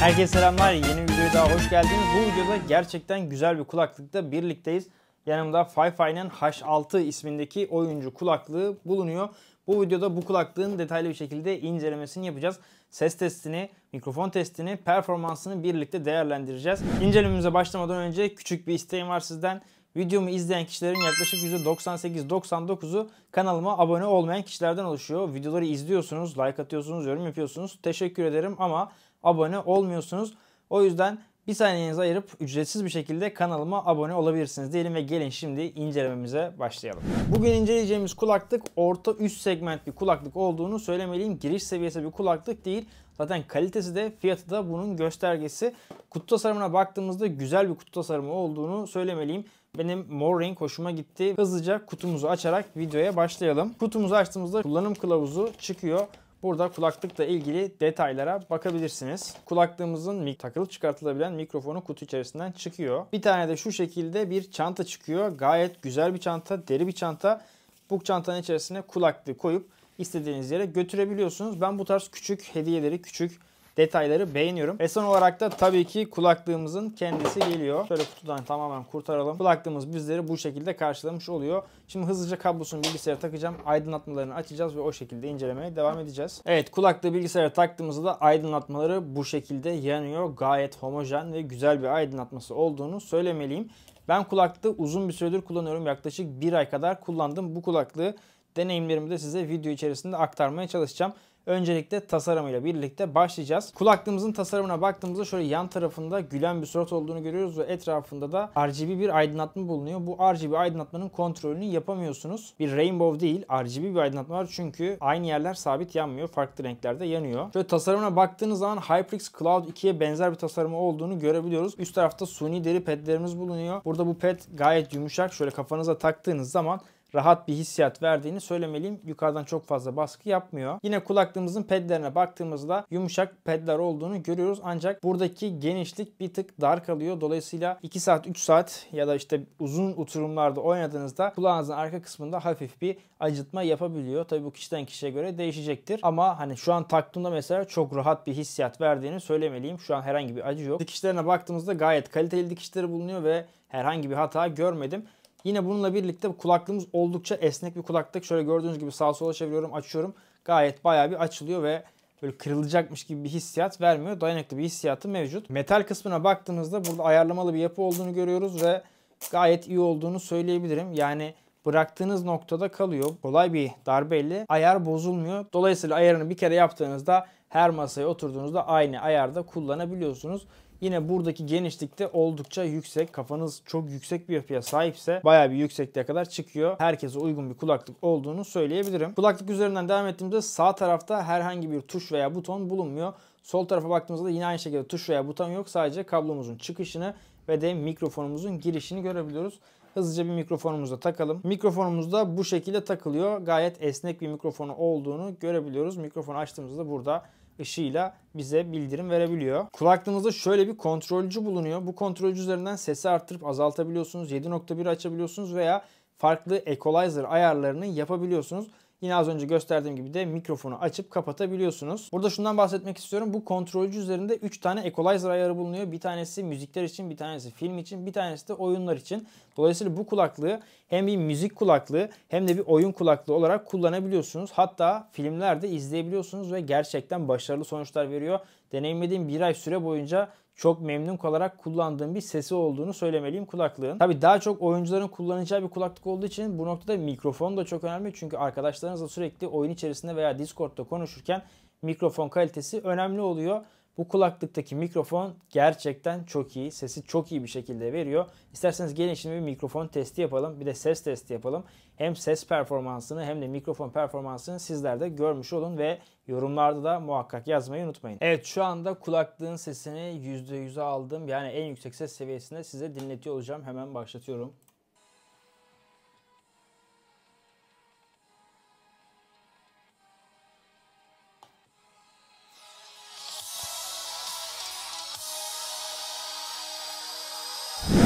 Herkese selamlar. Yeni bir videoya daha hoş geldiniz. Bu videoda gerçekten güzel bir kulaklıkta birlikteyiz. Yanımda Fifi'nin H6 ismindeki oyuncu kulaklığı bulunuyor. Bu videoda bu kulaklığın detaylı bir şekilde incelemesini yapacağız. Ses testini, mikrofon testini, performansını birlikte değerlendireceğiz. İncelememize başlamadan önce küçük bir isteğim var sizden. Videomu izleyen kişilerin yaklaşık %98-99'u kanalıma abone olmayan kişilerden oluşuyor. Videoları izliyorsunuz, like atıyorsunuz, yorum yapıyorsunuz. Teşekkür ederim ama abone olmuyorsunuz. O yüzden bir saniyenizi ayırıp ücretsiz bir şekilde kanalıma abone olabilirsiniz diyelim ve gelin şimdi incelememize başlayalım. Bugün inceleyeceğimiz kulaklık orta üst segment bir kulaklık olduğunu söylemeliyim. Giriş seviyesi bir kulaklık değil. Zaten kalitesi de fiyatı da bunun göstergesi. Kutu tasarımına baktığımızda güzel bir kutu tasarımı olduğunu söylemeliyim. Benim mor renk hoşuma gitti. Hızlıca kutumuzu açarak videoya başlayalım. Kutumuzu açtığımızda kullanım kılavuzu çıkıyor. Burada kulaklıkla ilgili detaylara bakabilirsiniz. Kulaklığımızın takılı çıkartılabilen mikrofonu kutu içerisinden çıkıyor. Bir tane de şu şekilde bir çanta çıkıyor. Gayet güzel bir çanta, deri bir çanta. Bu çantanın içerisine kulaklığı koyup istediğiniz yere götürebiliyorsunuz. Ben bu tarz küçük hediyeleri, küçük detayları beğeniyorum. Ve son olarak da tabii ki kulaklığımızın kendisi geliyor. Şöyle kutudan tamamen kurtaralım. Kulaklığımız bizleri bu şekilde karşılamış oluyor. Şimdi hızlıca kablosunu bilgisayara takacağım. Aydınlatmalarını açacağız ve o şekilde incelemeye devam edeceğiz. Evet kulaklığı bilgisayara taktığımızda da aydınlatmaları bu şekilde yanıyor. Gayet homojen ve güzel bir aydınlatması olduğunu söylemeliyim. Ben kulaklığı uzun bir süredir kullanıyorum. Yaklaşık bir ay kadar kullandım. Bu kulaklığı deneyimlerimi de size video içerisinde aktarmaya çalışacağım. Öncelikle tasarımıyla birlikte başlayacağız. Kulaklığımızın tasarımına baktığımızda şöyle yan tarafında gülen bir surat olduğunu görüyoruz ve etrafında da RGB bir aydınlatma bulunuyor. Bu RGB aydınlatmanın kontrolünü yapamıyorsunuz. Bir rainbow değil RGB bir aydınlatma var çünkü aynı yerler sabit yanmıyor. Farklı renklerde yanıyor. Şöyle tasarımına baktığınız zaman HyperX Cloud 2'ye benzer bir tasarımı olduğunu görebiliyoruz. Üst tarafta suni deri pedlerimiz bulunuyor. Burada bu pet gayet yumuşak. Şöyle kafanıza taktığınız zaman rahat bir hissiyat verdiğini söylemeliyim. Yukarıdan çok fazla baskı yapmıyor. Yine kulaklığımızın pedlerine baktığımızda yumuşak pedler olduğunu görüyoruz. Ancak buradaki genişlik bir tık dar kalıyor. Dolayısıyla 2 saat 3 saat ya da işte uzun oturumlarda oynadığınızda kulağınızın arka kısmında hafif bir acıtma yapabiliyor. Tabii bu kişiden kişiye göre değişecektir. Ama hani şu an taktığımda mesela çok rahat bir hissiyat verdiğini söylemeliyim. Şu an herhangi bir acı yok. Dikişlerine baktığımızda gayet kaliteli dikişleri bulunuyor ve herhangi bir hata görmedim. Yine bununla birlikte kulaklığımız oldukça esnek bir kulaklık. Şöyle gördüğünüz gibi sağa sola çeviriyorum, açıyorum. Gayet bayağı bir açılıyor ve böyle kırılacakmış gibi bir hissiyat vermiyor. Dayanıklı bir hissiyatı mevcut. Metal kısmına baktığımızda burada ayarlamalı bir yapı olduğunu görüyoruz ve gayet iyi olduğunu söyleyebilirim. Yani bıraktığınız noktada kalıyor. Kolay bir darbeyle ayar bozulmuyor. Dolayısıyla ayarını bir kere yaptığınızda her masaya oturduğunuzda aynı ayarda kullanabiliyorsunuz. Yine buradaki genişlikte oldukça yüksek. Kafanız çok yüksek bir yapıya sahipse baya bir yüksekliğe kadar çıkıyor. Herkese uygun bir kulaklık olduğunu söyleyebilirim. Kulaklık üzerinden devam ettiğimizde sağ tarafta herhangi bir tuş veya buton bulunmuyor. Sol tarafa baktığımızda yine aynı şekilde tuş veya buton yok. Sadece kablomuzun çıkışını ve de mikrofonumuzun girişini görebiliyoruz. Hızlıca bir mikrofonumuza takalım. Mikrofonumuz da bu şekilde takılıyor. Gayet esnek bir mikrofonu olduğunu görebiliyoruz. Mikrofonu açtığımızda burada ışığıyla bize bildirim verebiliyor. Kulaklığımızda şöyle bir kontrolcü bulunuyor. Bu kontrolcü üzerinden sesi arttırıp azaltabiliyorsunuz. 7.1 açabiliyorsunuz veya farklı equalizer ayarlarını yapabiliyorsunuz. Yine az önce gösterdiğim gibi de mikrofonu açıp kapatabiliyorsunuz. Burada şundan bahsetmek istiyorum. Bu kontrolcü üzerinde 3 tane equalizer ayarı bulunuyor. Bir tanesi müzikler için, bir tanesi film için, bir tanesi de oyunlar için. Dolayısıyla bu kulaklığı hem bir müzik kulaklığı hem de bir oyun kulaklığı olarak kullanabiliyorsunuz. Hatta filmlerde izleyebiliyorsunuz ve gerçekten başarılı sonuçlar veriyor. Deneyimlediğim bir ay süre boyunca çok memnun olarak kullandığım bir sesi olduğunu söylemeliyim kulaklığın. Tabi daha çok oyuncuların kullanacağı bir kulaklık olduğu için bu noktada mikrofon da çok önemli. Çünkü arkadaşlarınızla sürekli oyun içerisinde veya Discord'da konuşurken mikrofon kalitesi önemli oluyor. Bu kulaklıktaki mikrofon gerçekten çok iyi. Sesi çok iyi bir şekilde veriyor. İsterseniz gelin şimdi bir mikrofon testi yapalım. Bir de ses testi yapalım. Hem ses performansını hem de mikrofon performansını sizler de görmüş olun ve yorumlarda da muhakkak yazmayı unutmayın. Evet şu anda kulaklığın sesini %100'e aldım. Yani en yüksek ses seviyesinde size dinletiyor olacağım. Hemen başlatıyorum.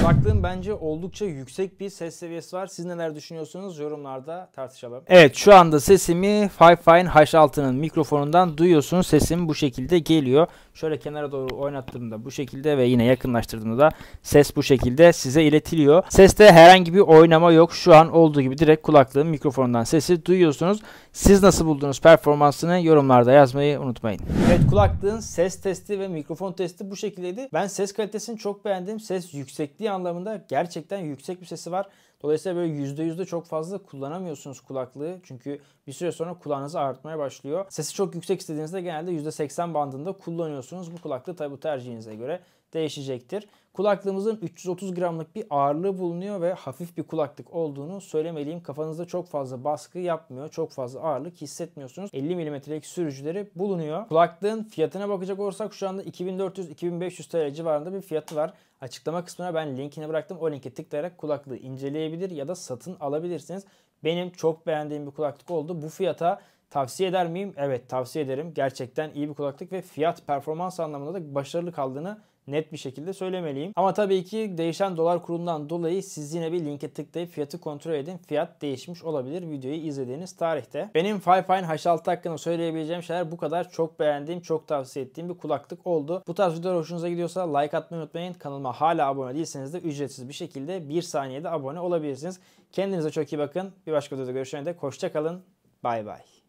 Kulaklığın bence oldukça yüksek bir ses seviyesi var. Siz neler düşünüyorsunuz? Yorumlarda tartışalım. Evet şu anda sesimi Fifine H6'nın mikrofonundan duyuyorsunuz. Sesim bu şekilde geliyor. Şöyle kenara doğru oynattığımda bu şekilde ve yine yakınlaştırdığımda da ses bu şekilde size iletiliyor. Seste herhangi bir oynama yok. Şu an olduğu gibi direkt kulaklığın mikrofonundan sesi duyuyorsunuz. Siz nasıl buldunuz performansını yorumlarda yazmayı unutmayın. Evet kulaklığın ses testi ve mikrofon testi bu şekildeydi. Ben ses kalitesini çok beğendim. Ses yüksekliği anlamında gerçekten yüksek bir sesi var. Dolayısıyla böyle %100'de çok fazla kullanamıyorsunuz kulaklığı. Çünkü bir süre sonra kulağınızı ağrıtmaya başlıyor. Sesi çok yüksek istediğinizde genelde %80 bandında kullanıyorsunuz kullanıyorsunuz. Bu kulaklık tabi tercihinize göre değişecektir. Kulaklığımızın 330 gramlık bir ağırlığı bulunuyor ve hafif bir kulaklık olduğunu söylemeliyim. Kafanızda çok fazla baskı yapmıyor. Çok fazla ağırlık hissetmiyorsunuz. 50 milimetrelik sürücüleri bulunuyor. Kulaklığın fiyatına bakacak olursak şu anda 2400-2500 TL civarında bir fiyatı var. Açıklama kısmına ben linkini bıraktım. O linke tıklayarak kulaklığı inceleyebilir ya da satın alabilirsiniz. Benim çok beğendiğim bir kulaklık oldu. Bu fiyata Tavsiye eder miyim? Evet tavsiye ederim. Gerçekten iyi bir kulaklık ve fiyat performans anlamında da başarılı kaldığını net bir şekilde söylemeliyim. Ama tabii ki değişen dolar kurundan dolayı siz yine bir linke tıklayıp fiyatı kontrol edin. Fiyat değişmiş olabilir videoyu izlediğiniz tarihte. Benim Fifine H6 hakkında söyleyebileceğim şeyler bu kadar. Çok beğendiğim, çok tavsiye ettiğim bir kulaklık oldu. Bu tarz videolar hoşunuza gidiyorsa like atmayı unutmayın. Kanalıma hala abone değilseniz de ücretsiz bir şekilde 1 saniyede abone olabilirsiniz. Kendinize çok iyi bakın. Bir başka videoda görüşene dek hoşçakalın. Bay bay.